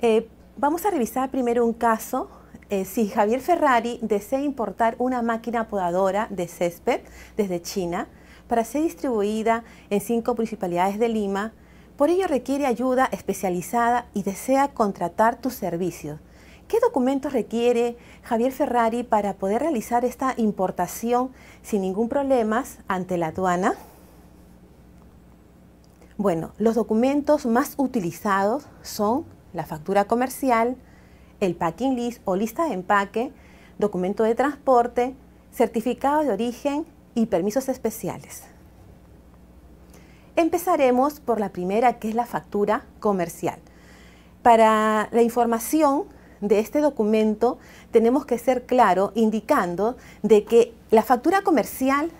Eh, vamos a revisar primero un caso. Eh, si Javier Ferrari desea importar una máquina podadora de césped desde China para ser distribuida en cinco municipalidades de Lima, por ello requiere ayuda especializada y desea contratar tus servicios. ¿Qué documentos requiere Javier Ferrari para poder realizar esta importación sin ningún problema ante la aduana? Bueno, los documentos más utilizados son la factura comercial, el packing list o lista de empaque, documento de transporte, certificado de origen y permisos especiales. Empezaremos por la primera, que es la factura comercial. Para la información de este documento tenemos que ser claro indicando de que la factura comercial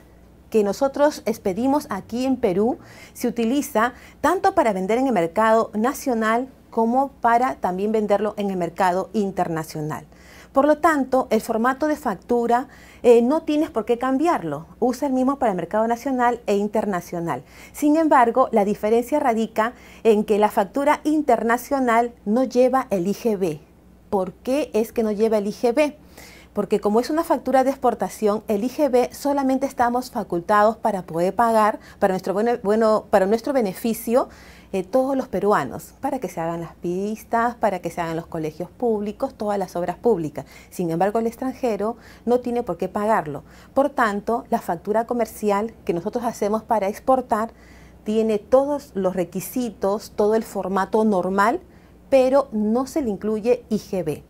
que nosotros expedimos aquí en Perú se utiliza tanto para vender en el mercado nacional como para también venderlo en el mercado internacional. Por lo tanto, el formato de factura eh, no tienes por qué cambiarlo. Usa el mismo para el mercado nacional e internacional. Sin embargo, la diferencia radica en que la factura internacional no lleva el IGB. ¿Por qué es que no lleva el IGB? porque como es una factura de exportación, el IGB solamente estamos facultados para poder pagar para nuestro, bueno, para nuestro beneficio eh, todos los peruanos, para que se hagan las pistas, para que se hagan los colegios públicos, todas las obras públicas. Sin embargo, el extranjero no tiene por qué pagarlo. Por tanto, la factura comercial que nosotros hacemos para exportar tiene todos los requisitos, todo el formato normal, pero no se le incluye IGB.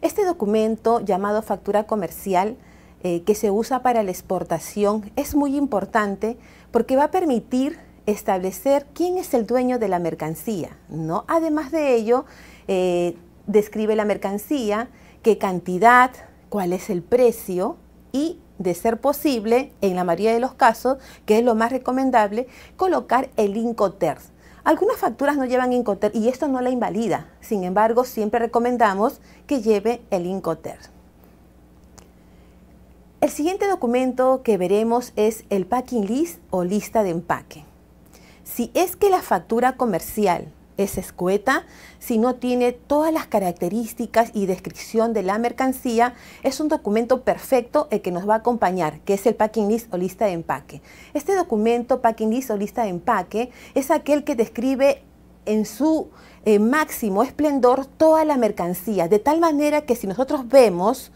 Este documento llamado factura comercial eh, que se usa para la exportación es muy importante porque va a permitir establecer quién es el dueño de la mercancía. ¿no? Además de ello, eh, describe la mercancía, qué cantidad, cuál es el precio y, de ser posible, en la mayoría de los casos, que es lo más recomendable, colocar el Incoterms algunas facturas no llevan Incoter y esto no la invalida. Sin embargo, siempre recomendamos que lleve el Incoter. El siguiente documento que veremos es el Packing List o lista de empaque. Si es que la factura comercial es escueta, si no tiene todas las características y descripción de la mercancía, es un documento perfecto el que nos va a acompañar, que es el packing list o lista de empaque. Este documento, packing list o lista de empaque, es aquel que describe en su eh, máximo esplendor toda la mercancía, de tal manera que si nosotros vemos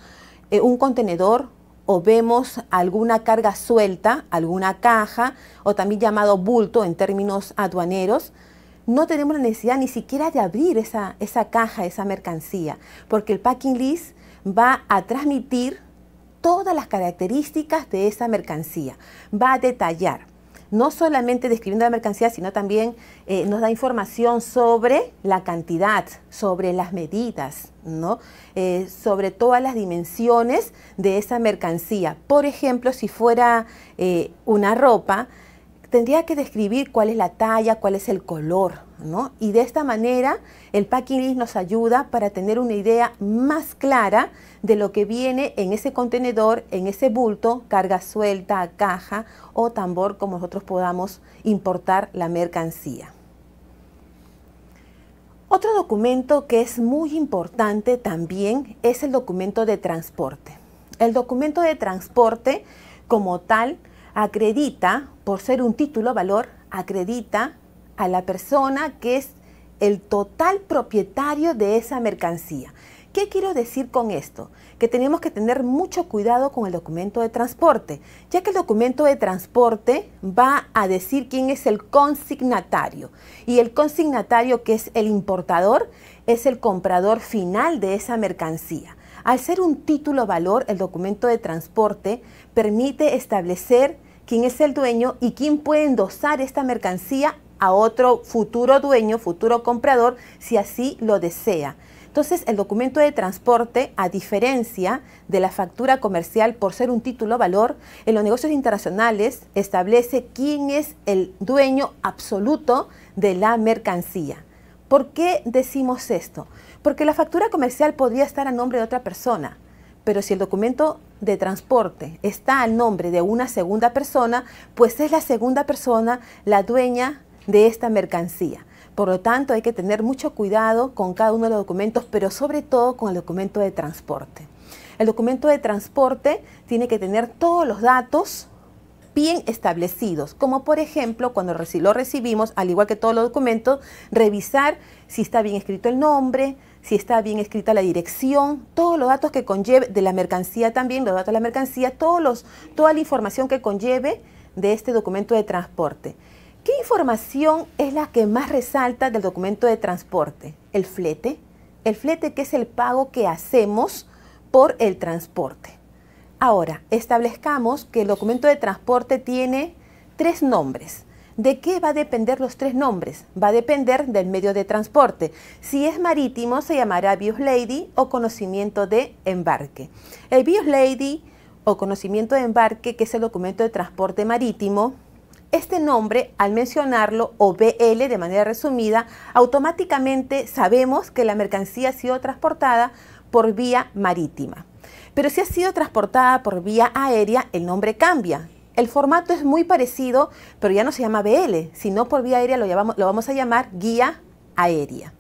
eh, un contenedor, o vemos alguna carga suelta, alguna caja, o también llamado bulto en términos aduaneros, no tenemos la necesidad ni siquiera de abrir esa, esa caja, esa mercancía, porque el packing list va a transmitir todas las características de esa mercancía, va a detallar, no solamente describiendo la mercancía, sino también eh, nos da información sobre la cantidad, sobre las medidas, ¿no? Eh, sobre todas las dimensiones de esa mercancía. Por ejemplo, si fuera eh, una ropa, tendría que describir cuál es la talla, cuál es el color, Y de esta manera el packing list nos ayuda para tener una idea más clara de lo que viene en ese contenedor, en ese bulto, carga suelta, caja o tambor, como nosotros podamos importar la mercancía. Otro documento que es muy importante también es el documento de transporte. El documento de transporte como tal acredita, por ser un título valor, acredita a la persona que es el total propietario de esa mercancía. ¿Qué quiero decir con esto? Que tenemos que tener mucho cuidado con el documento de transporte, ya que el documento de transporte va a decir quién es el consignatario. Y el consignatario, que es el importador, es el comprador final de esa mercancía. Al ser un título valor, el documento de transporte permite establecer quién es el dueño y quién puede endosar esta mercancía a otro futuro dueño, futuro comprador, si así lo desea. Entonces, el documento de transporte, a diferencia de la factura comercial por ser un título valor, en los negocios internacionales establece quién es el dueño absoluto de la mercancía. ¿Por qué decimos esto? Porque la factura comercial podría estar a nombre de otra persona, pero si el documento de transporte está al nombre de una segunda persona, pues es la segunda persona la dueña de esta mercancía. Por lo tanto, hay que tener mucho cuidado con cada uno de los documentos, pero sobre todo con el documento de transporte. El documento de transporte tiene que tener todos los datos bien establecidos, como por ejemplo cuando lo recibimos, al igual que todos los documentos, revisar si está bien escrito el nombre, si está bien escrita la dirección, todos los datos que conlleve, de la mercancía también, los datos de la mercancía, todos los, toda la información que conlleve de este documento de transporte. ¿Qué información es la que más resalta del documento de transporte? El flete. El flete que es el pago que hacemos por el transporte. Ahora, establezcamos que el documento de transporte tiene tres nombres. ¿De qué va a depender los tres nombres? Va a depender del medio de transporte. Si es marítimo, se llamará Bios Lady o conocimiento de embarque. El Bios Lady o conocimiento de embarque, que es el documento de transporte marítimo, este nombre, al mencionarlo, o BL de manera resumida, automáticamente sabemos que la mercancía ha sido transportada por vía marítima. Pero si ha sido transportada por vía aérea, el nombre cambia el formato es muy parecido, pero ya no se llama BL, sino por vía aérea lo, llamamos, lo vamos a llamar guía aérea.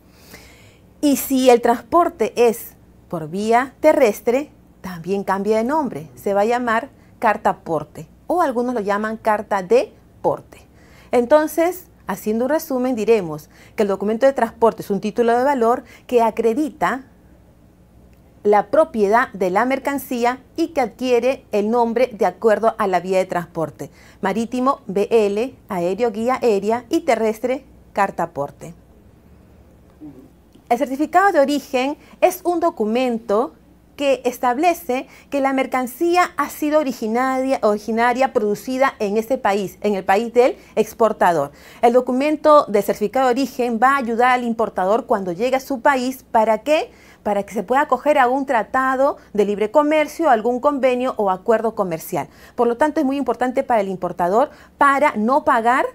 Y si el transporte es por vía terrestre, también cambia de nombre. Se va a llamar carta porte o algunos lo llaman carta de porte. Entonces, haciendo un resumen, diremos que el documento de transporte es un título de valor que acredita la propiedad de la mercancía y que adquiere el nombre de acuerdo a la vía de transporte marítimo BL, aéreo guía aérea y terrestre cartaporte. El certificado de origen es un documento que establece que la mercancía ha sido originaria, originaria producida en ese país, en el país del exportador. El documento de certificado de origen va a ayudar al importador cuando llegue a su país para que para que se pueda acoger a un tratado de libre comercio, algún convenio o acuerdo comercial. Por lo tanto, es muy importante para el importador para no pagar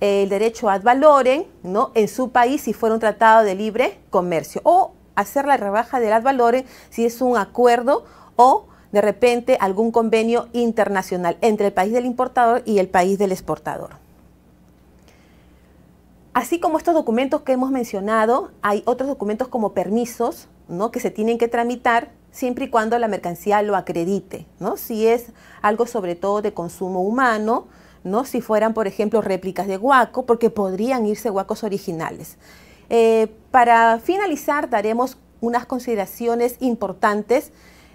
eh, el derecho ad valorem ¿no? en su país si fuera un tratado de libre comercio o hacer la rebaja del ad valorem si es un acuerdo o de repente algún convenio internacional entre el país del importador y el país del exportador. Así como estos documentos que hemos mencionado, hay otros documentos como permisos, que se tienen que tramitar siempre y cuando la mercancía lo acredite. Si es algo sobre todo de consumo humano, ¿no? si fueran, por ejemplo, réplicas de guaco, porque podrían irse guacos originales. Eh, para finalizar, daremos unas consideraciones importantes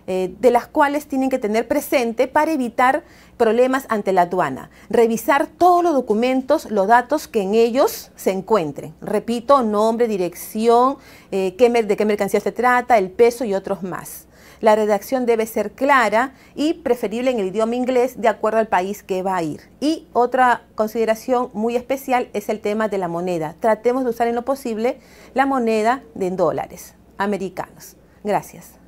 eh, de las cuales tienen que tener presente para evitar problemas ante la aduana. Revisar todos los documentos, los datos que en ellos se encuentren. Repito, nombre, dirección, eh, de qué mercancía se trata, el peso y otros más. La redacción debe ser clara y preferible en el idioma inglés de acuerdo al país que va a ir. Y otra consideración muy especial es el tema de la moneda. Tratemos de usar en lo posible la moneda de dólares americanos. Gracias.